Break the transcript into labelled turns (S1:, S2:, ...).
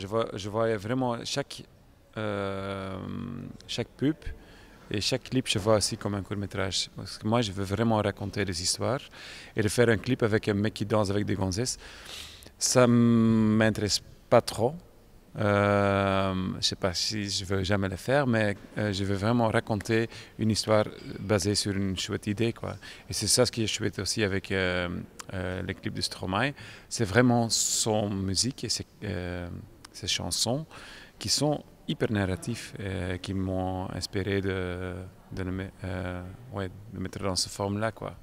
S1: Je vois, je vois vraiment chaque, euh, chaque pub et chaque clip, je vois aussi comme un court métrage. Parce que moi, je veux vraiment raconter des histoires. Et de faire un clip avec un mec qui danse avec des gonzesses, ça m'intéresse pas trop. Je euh, je sais pas si je veux jamais le faire, mais euh, je veux vraiment raconter une histoire basée sur une chouette idée, quoi. Et c'est ça ce qui est chouette aussi avec les clips de Stromae. C'est vraiment son musique et c'est ces chansons qui sont hyper narratifs et qui m'ont inspiré de, de, le, euh, ouais, de mettre dans cette forme-là. quoi.